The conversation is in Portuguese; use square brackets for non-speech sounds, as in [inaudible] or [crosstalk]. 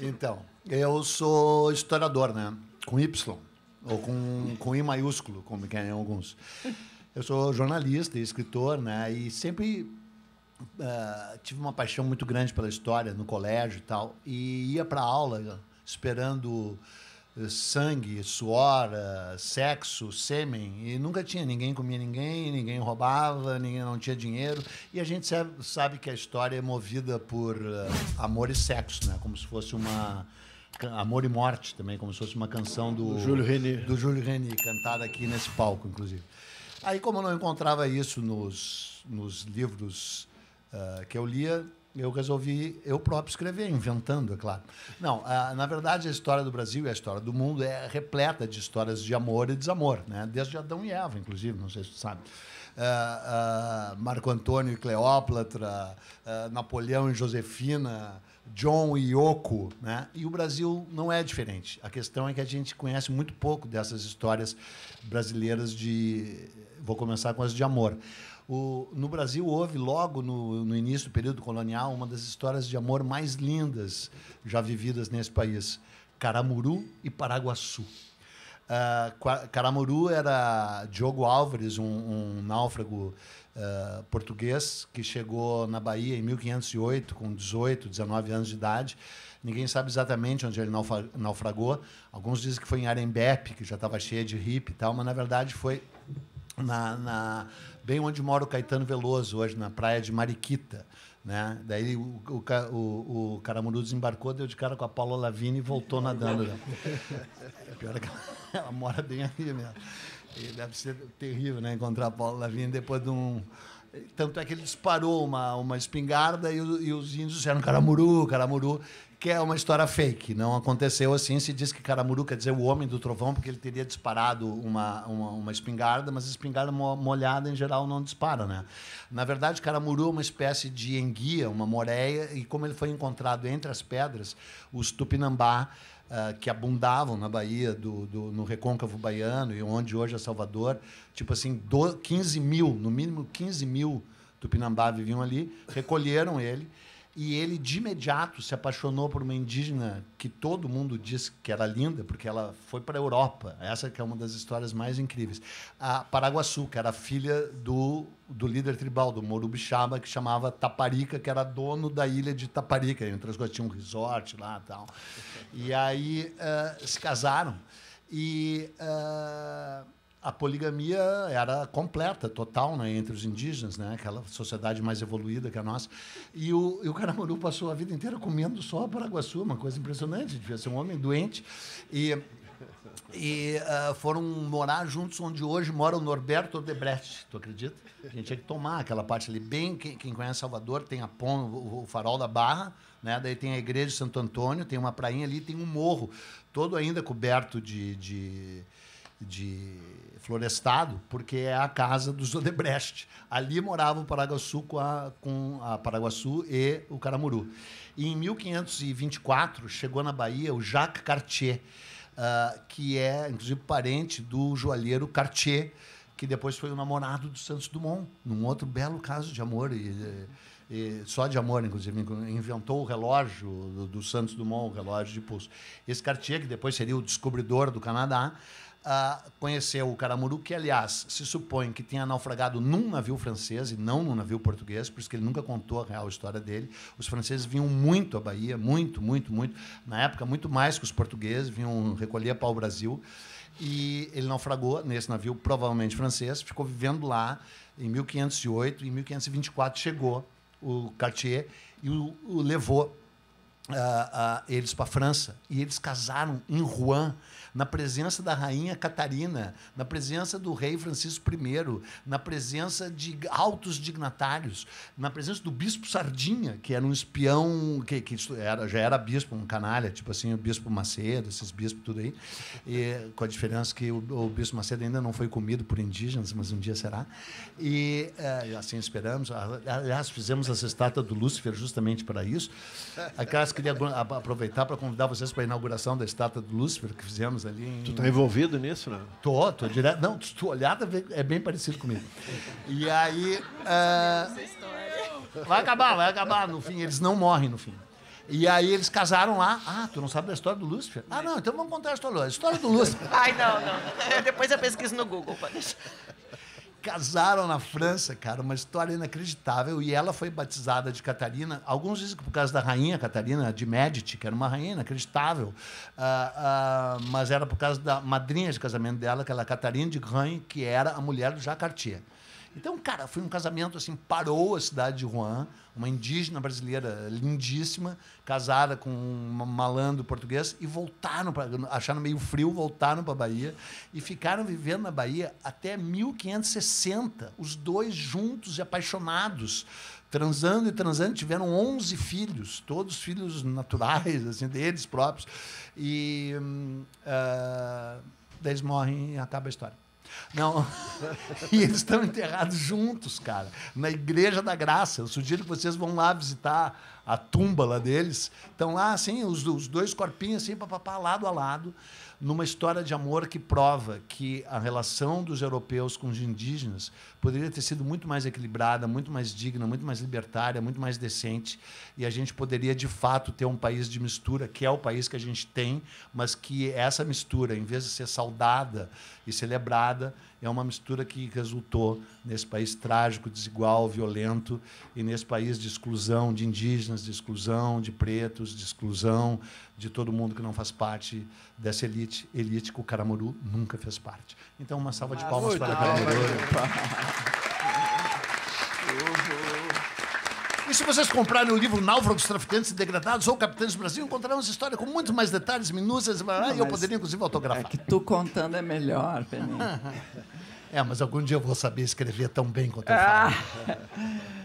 Então, eu sou historiador, né? Com Y, ou com, com I maiúsculo, como querem alguns. Eu sou jornalista e escritor, né? E sempre uh, tive uma paixão muito grande pela história no colégio e tal. E ia para aula esperando sangue, suor, eh, sexo, sêmen, e nunca tinha. Ninguém comia ninguém, ninguém roubava, ninguém não tinha dinheiro. E a gente sabe que a história é movida por eh, amor e sexo, né? como se fosse uma. Amor e Morte também, como se fosse uma canção do, Júlio Reni. Do Júlio Reni, cantada aqui nesse palco, inclusive. Aí, como eu não encontrava isso nos, nos livros uh, que eu lia, eu resolvi eu próprio escrever, inventando, é claro. Não, na verdade, a história do Brasil e a história do mundo é repleta de histórias de amor e desamor, né? desde Adão e Eva, inclusive, não sei se você sabe. Ah, ah, Marco Antônio e Cleópatra, ah, Napoleão e Josefina, John e Yoko, né? E o Brasil não é diferente. A questão é que a gente conhece muito pouco dessas histórias brasileiras de. Vou começar com as de amor. O, no Brasil houve logo no, no início do período colonial uma das histórias de amor mais lindas já vividas nesse país: Caramuru e Paraguaçu. Uh, ah, Caramuru era Diogo Álvares, um, um náufrago uh, português que chegou na Bahia em 1508, com 18, 19 anos de idade. Ninguém sabe exatamente onde ele naufragou. Alguns dizem que foi em Arembepe, que já estava cheia de hippie e tal, mas na verdade foi na, na, bem onde mora o Caetano Veloso hoje, na praia de Mariquita. Né? Daí o, o, o, o Caramuru desembarcou, deu de cara com a Paula Lavigne e voltou nadando. [laughs] Pior é que ela, ela, mora bem ali mesmo. E deve ser terrível né? encontrar a Paula Lavigne depois de um. Tanto é que ele disparou uma, uma espingarda e, e os índios disseram Caramuru, Caramuru que é uma história fake. Não aconteceu assim. Se diz que Caramuru quer dizer o homem do trovão, porque ele teria disparado uma, uma, uma, espingarda, mas espingarda molhada, em geral, não dispara. Né? Na verdade, Caramuru é uma espécie de enguia, uma moreia, e como ele foi encontrado entre as pedras, os tupinambá Uh, que abundavam na Bahia, do, do, no recôncavo baiano e onde hoje é Salvador, tipo assim, do, 15 mil, no mínimo 15 mil tupinambá viviam ali, recolheram ele e ele, de imediato, se apaixonou por uma indígena que todo mundo diz que era linda, porque ela foi para a Europa. Essa que é uma das histórias mais incríveis. A Paraguaçu, que era filha do, do líder tribal, do Morubixaba, que chamava Taparica, que era dono da ilha de Taparica. Entre as coisas, tinha um resort lá e tal. E aí uh, se casaram. E... Uh, a poligamia era completa, total, né, entre os indígenas, né, aquela sociedade mais evoluída que a nossa. E o, e o Caramuru passou a vida inteira comendo só paraguaçu, uma coisa impressionante, devia ser um homem doente. E, e uh, foram morar juntos onde hoje mora o Norberto Odebrecht, tu acredita? A gente tinha que tomar aquela parte ali, bem, quem, quem conhece Salvador, tem a Pon, o, o farol da Barra, né? Daí tem a igreja de Santo Antônio, tem uma prainha ali, tem um morro, todo ainda coberto de, de de Florestado, porque é a casa dos Odebrecht. Ali morava o Paraguaçu com a, com a Paraguaçu e o Caramuru. E em 1524 chegou na Bahia o Jacques Cartier, uh, que é inclusive parente do joalheiro Cartier, que depois foi o namorado do Santos Dumont, num outro belo caso de amor. E, e, só de amor, inclusive, inventou o relógio do, do Santos Dumont, o relógio de pulso. Esse Cartier, que depois seria o descobridor do Canadá, uh, conheceu o Caramuru, que, aliás, se supõe que tinha naufragado num navio francês e não num navio português, por isso que ele nunca contou a real história dele. Os franceses vinham muito à Bahia, muito, muito, muito. Na época, muito mais que os portugueses, vinham recolher para o Brasil. E ele naufragou nesse navio, provavelmente francês, ficou vivendo lá em 1508 em 1524 chegou o Cartier e o, o levou uh, uh, eles para a França. E eles casaram em Rouen na presença da rainha Catarina, na presença do rei Francisco I, na presença de altos dignatários, na presença do bispo Sardinha, que era um espião, que, que era, já era bispo, um canalha, tipo assim, o bispo Macedo, esses bispos tudo aí, e, com a diferença que o, o, bispo Macedo ainda não foi comido por indígenas, mas um dia será. E eh, assim esperamos. Ah, aliás, fizemos essa estátua do Lúcifer justamente para isso. Aliás, queria aproveitar para convidar vocês para a inauguração da estátua do Lúcifer que fizemos ali. Em... Tu tá envolvido nisso, né? Tô, tô direto. Não, se tu olhada é bem parecido comigo. E aí. Uh... Vai acabar, vai acabar no fim. Eles não morrem no fim. E aí eles casaram lá. Ah, tu não sabe da história do Lúcifer? Ah, não, então vamos contar a história do A história do Lúcifer. Ai, não, não. Depois eu pesquiso no Google, pode deixar casaram na França, cara, uma história inacreditável. E ela foi batizada de Catarina. Alguns dizem que por causa da rainha Catarina de Médici, que era uma rainha inacreditável, uh, uh, mas era por causa da madrinha de casamento dela, que era é Catarina de Grande, que era a mulher do Jacques Cartier. Então, cara, foi um casamento assim, parou a cidade de Juan, uma indígena brasileira lindíssima, casada com um malandro português e voltaram para acharam meio frio, voltaram para Bahia e ficaram vivendo na Bahia até 1560, os dois juntos e apaixonados transando e transando, tiveram 11 filhos, todos filhos naturais, assim, deles próprios. E uh, hum, ah, daí eles morrem e acaba a história. Não. [laughs] E eles estão enterrados juntos, cara, na Igreja da Graça. Eu sugiro que vocês vão lá visitar a tumba lá deles. Estão lá, assim, os, os dois corpinhos, assim, papapá, lado a lado, numa história de amor que prova que a relação dos europeus com os indígenas poderia ter sido muito mais equilibrada, muito mais digna, muito mais libertária, muito mais decente. E a gente poderia, de fato, ter um país de mistura, que é o país que a gente tem, mas que essa mistura, em vez de ser saudada e celebrada, é uma mistura que resultou nesse país trágico, desigual, violento e nesse país de exclusão de indígenas indígenas, de exclusão de pretos, de exclusão de todo mundo que não faz parte dessa elite, elite que o Caramuru nunca fez parte. Então, uma salva de ah, palmas para Caramuru. E se vocês comprarem o livro Náufragos, Traficantes e Degradados ou Capitães do Brasil, encontrarão essa história com muitos mais detalhes, minúcias, e eu poderia, inclusive, autografar. É que tu contando é melhor, Peninha. [laughs] é, mas algum dia eu vou saber escrever tão bem quanto eu falo. Ah.